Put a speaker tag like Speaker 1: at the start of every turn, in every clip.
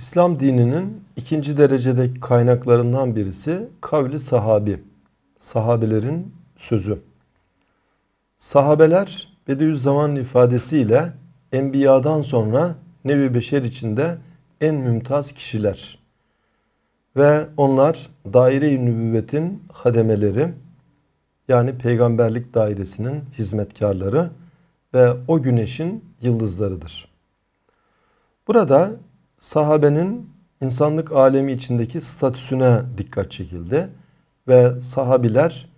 Speaker 1: İslam dininin ikinci derecedeki kaynaklarından birisi kavli sahabi. Sahabelerin sözü. Sahabeler Bediüzzaman'ın ifadesiyle Enbiya'dan sonra Nevi Beşer içinde en mümtaz kişiler. Ve onlar daire-i nübüvvetin hademeleri yani peygamberlik dairesinin hizmetkarları ve o güneşin yıldızlarıdır. Burada sahabenin insanlık alemi içindeki statüsüne dikkat çekildi ve sahabiler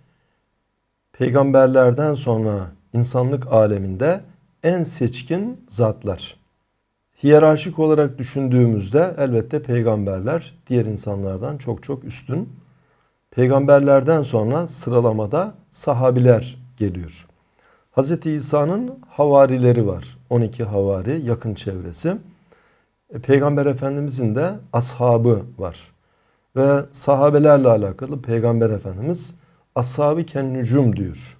Speaker 1: peygamberlerden sonra insanlık aleminde en seçkin zatlar. Hiyerarşik olarak düşündüğümüzde elbette peygamberler diğer insanlardan çok çok üstün. Peygamberlerden sonra sıralamada sahabiler geliyor. Hz. İsa'nın havarileri var. 12 havari yakın çevresi. E, Peygamber Efendimizin de ashabı var. Ve sahabelerle alakalı Peygamber Efendimiz ashabı kennücum diyor.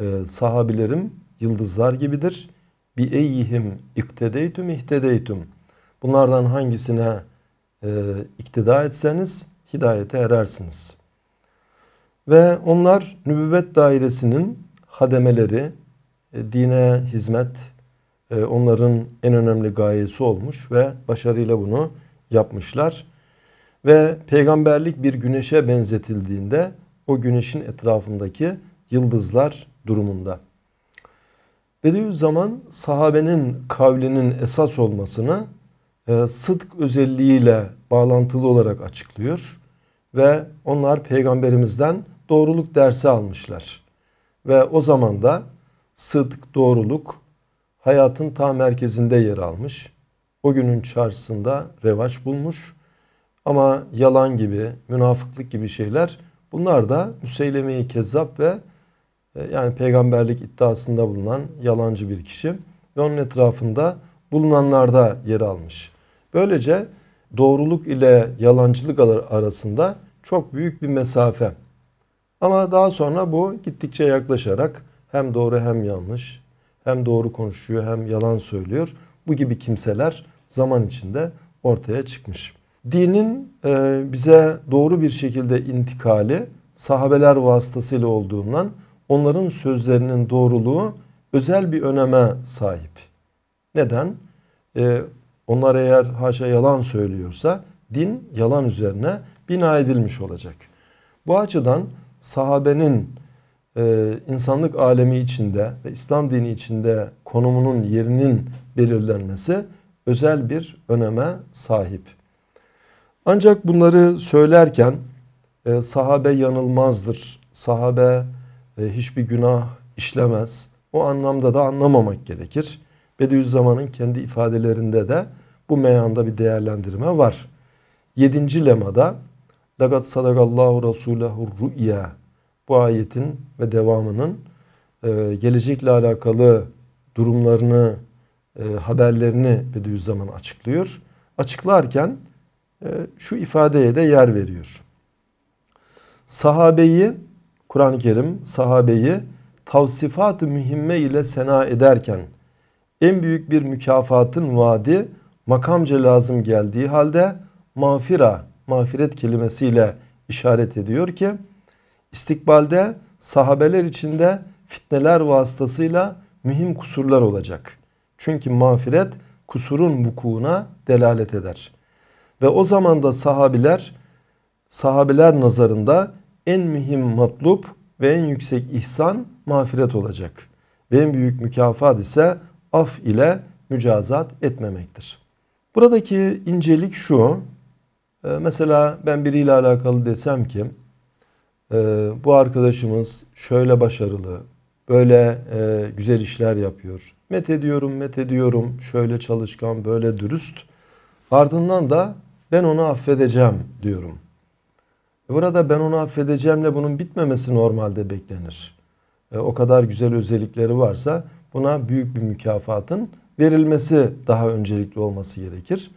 Speaker 1: Ee, sahabilerim yıldızlar gibidir. Bi eyyihim iktedeytüm ihtedeytüm. Bunlardan hangisine e, iktida etseniz hidayete erersiniz. Ve onlar nübüvvet dairesinin hademeleri, e, dine hizmet, e, onların en önemli gayesi olmuş ve başarıyla bunu yapmışlar. Ve peygamberlik bir güneşe benzetildiğinde o güneşin etrafındaki yıldızlar durumunda. Bediüzzaman sahabenin kavlinin esas olmasını e, sıdk özelliğiyle bağlantılı olarak açıklıyor. Ve onlar peygamberimizden doğruluk dersi almışlar. Ve o zaman da sıdk, doğruluk hayatın ta merkezinde yer almış. O günün çarşısında revaç bulmuş. Ama yalan gibi, münafıklık gibi şeyler bunlar da Müseylemeyi Kezzap ve e, yani peygamberlik iddiasında bulunan yalancı bir kişi ve onun etrafında bulunanlarda yer almış. Böylece doğruluk ile yalancılık arasında çok büyük bir mesafe. Ama daha sonra bu gittikçe yaklaşarak hem doğru hem yanlış, hem doğru konuşuyor hem yalan söylüyor. Bu gibi kimseler zaman içinde ortaya çıkmış. Dinin e, bize doğru bir şekilde intikali sahabeler vasıtasıyla olduğundan onların sözlerinin doğruluğu özel bir öneme sahip. Neden? E, onlar eğer haşa yalan söylüyorsa din yalan üzerine bina edilmiş olacak. Bu açıdan sahabenin ee, insanlık alemi içinde ve İslam dini içinde konumunun yerinin belirlenmesi özel bir öneme sahip. Ancak bunları söylerken e, sahabe yanılmazdır. Sahabe e, hiçbir günah işlemez. O anlamda da anlamamak gerekir. Bediüzzaman'ın kendi ifadelerinde de bu meyanda bir değerlendirme var. 7. lemada Lagat sadakallahu rasulehu ru'ya bu ayetin ve devamının e, gelecekle alakalı durumlarını, e, haberlerini Bediüzzaman açıklıyor. Açıklarken e, şu ifadeye de yer veriyor. Sahabeyi, Kur'an-ı Kerim sahabeyi tavsifat-ı mühimme ile sena ederken en büyük bir mükafatın vaadi makamca lazım geldiği halde mağfira, mağfiret kelimesiyle işaret ediyor ki istikbalde sahabeler içinde fitneler vasıtasıyla mühim kusurlar olacak. Çünkü mağfiret kusurun vukuuna delalet eder. Ve o zaman da sahabiler sahabeler nazarında en mühim matlup ve en yüksek ihsan mağfiret olacak. Ve en büyük mükafat ise af ile mücazat etmemektir. Buradaki incelik şu. Ee, mesela ben biriyle alakalı desem ki ee, bu arkadaşımız şöyle başarılı, böyle e, güzel işler yapıyor. Met ediyorum, met ediyorum. Şöyle çalışkan, böyle dürüst. Ardından da ben onu affedeceğim diyorum. E, burada ben onu affedeceğimle bunun bitmemesi normalde beklenir. E, o kadar güzel özellikleri varsa buna büyük bir mükafatın verilmesi daha öncelikli olması gerekir.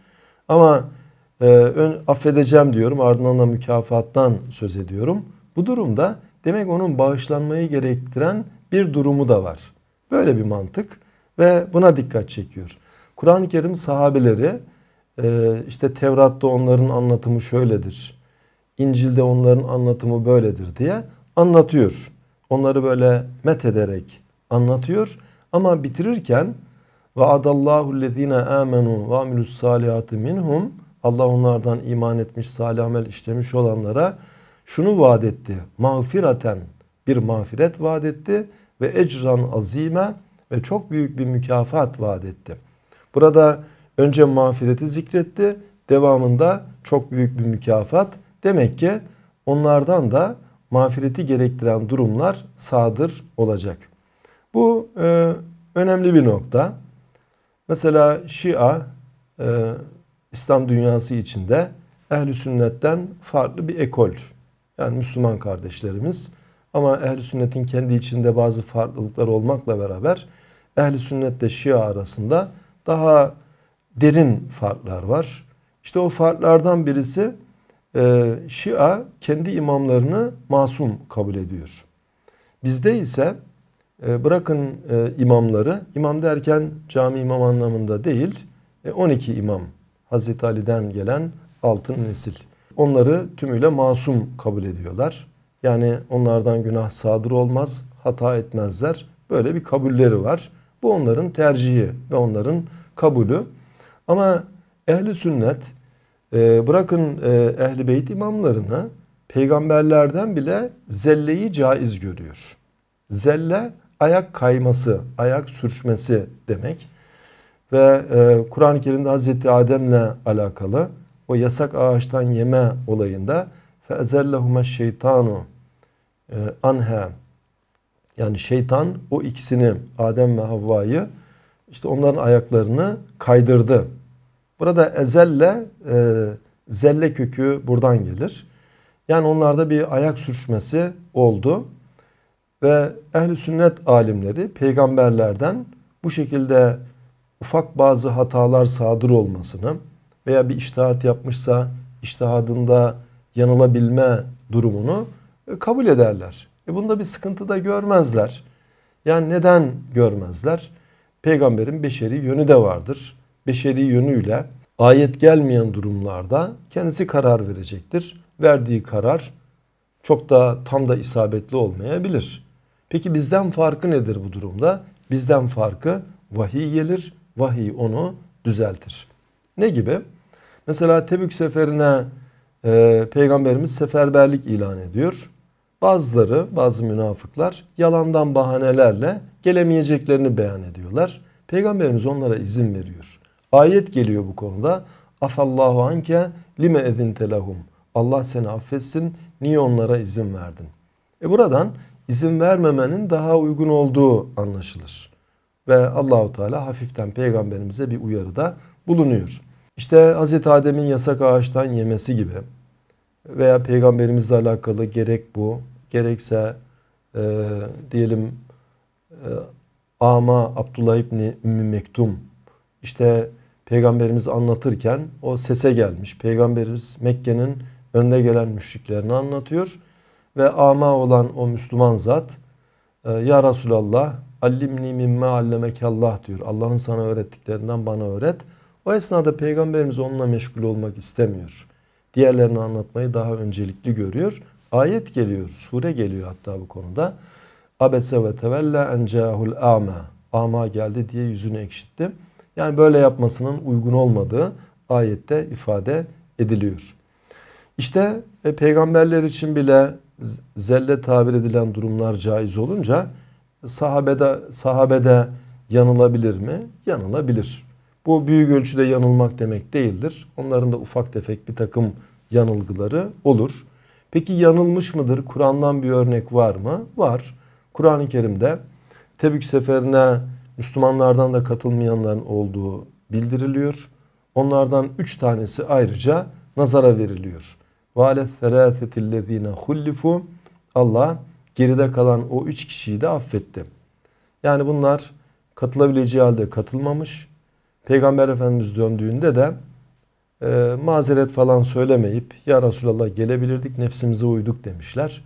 Speaker 1: Ama e, ön, affedeceğim diyorum ardından da mükafattan söz ediyorum. Bu durumda demek onun bağışlanmayı gerektiren bir durumu da var. Böyle bir mantık ve buna dikkat çekiyor. Kur'an-ı Kerim sahabeleri e, işte Tevrat'ta onların anlatımı şöyledir. İncil'de onların anlatımı böyledir diye anlatıyor. Onları böyle met ederek anlatıyor ama bitirirken ve adallahu lezine amenu ve amilus salihati minhum Allah onlardan iman etmiş, salih amel işlemiş olanlara şunu vaat etti. Mağfireten bir mağfiret vaat etti ve ecran azime ve çok büyük bir mükafat vaat etti. Burada önce mağfireti zikretti. Devamında çok büyük bir mükafat. Demek ki onlardan da mağfireti gerektiren durumlar sadır olacak. Bu e, önemli bir nokta. Mesela Şia e, İslam dünyası içinde ehli sünnetten farklı bir ekol yani Müslüman kardeşlerimiz. Ama ehli sünnetin kendi içinde bazı farklılıklar olmakla beraber ehli Sünnet ile Şia arasında daha derin farklar var. İşte o farklardan birisi e, Şia kendi imamlarını masum kabul ediyor. Bizde ise e, bırakın e, imamları, imam derken cami imam anlamında değil, 12 imam Hazreti Ali'den gelen altın nesil onları tümüyle masum kabul ediyorlar. Yani onlardan günah sadır olmaz, hata etmezler. Böyle bir kabulleri var. Bu onların tercihi ve onların kabulü. Ama ehli sünnet e, bırakın e, ehli beyt imamlarını peygamberlerden bile zelleyi caiz görüyor. Zelle ayak kayması, ayak sürçmesi demek. Ve e, Kur'an-ı Kerim'de Hazreti Adem'le alakalı o yasak ağaçtan yeme olayında فَاَزَلَّهُمَا şeytanu anha yani şeytan o ikisini Adem ve Havva'yı işte onların ayaklarını kaydırdı. Burada ezelle e, zelle kökü buradan gelir. Yani onlarda bir ayak sürüşmesi oldu. Ve ehli sünnet alimleri peygamberlerden bu şekilde ufak bazı hatalar sadır olmasını, veya bir iştihat yapmışsa iştihadında yanılabilme durumunu e, kabul ederler. E bunda bir sıkıntı da görmezler. Yani neden görmezler? Peygamberin beşeri yönü de vardır. Beşeri yönüyle ayet gelmeyen durumlarda kendisi karar verecektir. Verdiği karar çok da tam da isabetli olmayabilir. Peki bizden farkı nedir bu durumda? Bizden farkı vahiy gelir, vahiy onu düzeltir. Ne gibi? Mesela Tebük seferine e, peygamberimiz seferberlik ilan ediyor. Bazıları, bazı münafıklar yalandan bahanelerle gelemeyeceklerini beyan ediyorlar. Peygamberimiz onlara izin veriyor. Ayet geliyor bu konuda. Afallahu anke lime ezinte lahum. Allah seni affetsin. Niye onlara izin verdin? E buradan izin vermemenin daha uygun olduğu anlaşılır. Ve Allahu Teala hafiften peygamberimize bir uyarıda bulunuyor. İşte Hz. Adem'in yasak ağaçtan yemesi gibi veya peygamberimizle alakalı gerek bu gerekse e, diyelim e, ama Abdullah İbni Ümmü Mektum işte peygamberimiz anlatırken o sese gelmiş. Peygamberimiz Mekke'nin önde gelen müşriklerini anlatıyor ve ama olan o Müslüman zat e, ya Resulallah allimni mimme allemekallah diyor. Allah'ın sana öğrettiklerinden bana öğret.'' O esnada peygamberimiz onunla meşgul olmak istemiyor. Diğerlerini anlatmayı daha öncelikli görüyor. Ayet geliyor, sure geliyor hatta bu konuda. Abese ve tevella encahul ama. Ama geldi diye yüzünü ekşitti. Yani böyle yapmasının uygun olmadığı ayette ifade ediliyor. İşte e, peygamberler için bile zelle tabir edilen durumlar caiz olunca sahabede sahabede yanılabilir mi? Yanılabilir. Bu büyük ölçüde yanılmak demek değildir. Onların da ufak tefek bir takım yanılgıları olur. Peki yanılmış mıdır? Kur'an'dan bir örnek var mı? Var. Kur'an-ı Kerim'de Tebük seferine Müslümanlardan da katılmayanların olduğu bildiriliyor. Onlardan üç tanesi ayrıca nazara veriliyor. وَعَلَى الثَّلَاثَةِ الَّذ۪ينَ خُلِّفُوا Allah geride kalan o üç kişiyi de affetti. Yani bunlar katılabileceği halde katılmamış. Peygamber Efendimiz döndüğünde de e, mazeret falan söylemeyip ya Resulallah gelebilirdik nefsimize uyduk demişler.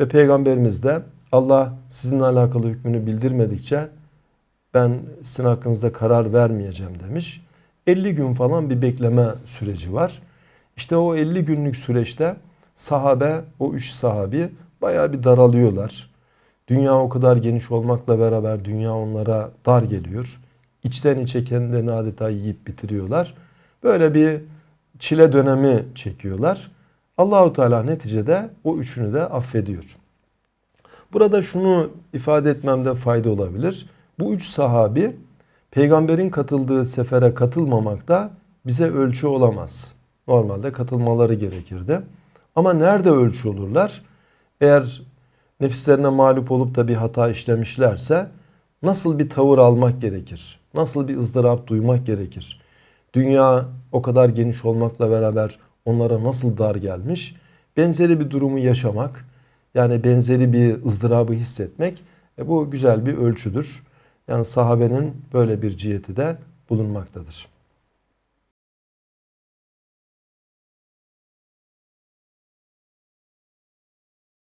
Speaker 1: Ve Peygamberimiz de Allah sizinle alakalı hükmünü bildirmedikçe ben sizin hakkınızda karar vermeyeceğim demiş. 50 gün falan bir bekleme süreci var. İşte o 50 günlük süreçte sahabe, o üç sahabi baya bir daralıyorlar. Dünya o kadar geniş olmakla beraber dünya onlara dar geliyor içten içe kendilerini adeta yiyip bitiriyorlar. Böyle bir çile dönemi çekiyorlar. Allahu Teala neticede o üçünü de affediyor. Burada şunu ifade etmemde fayda olabilir. Bu üç sahabi peygamberin katıldığı sefere katılmamak da bize ölçü olamaz. Normalde katılmaları gerekirdi. Ama nerede ölçü olurlar? Eğer nefislerine mağlup olup da bir hata işlemişlerse nasıl bir tavır almak gerekir? nasıl bir ızdırap duymak gerekir? Dünya o kadar geniş olmakla beraber onlara nasıl dar gelmiş? Benzeri bir durumu yaşamak yani benzeri bir ızdırabı hissetmek e bu güzel bir ölçüdür. Yani sahabenin böyle bir ciheti de bulunmaktadır.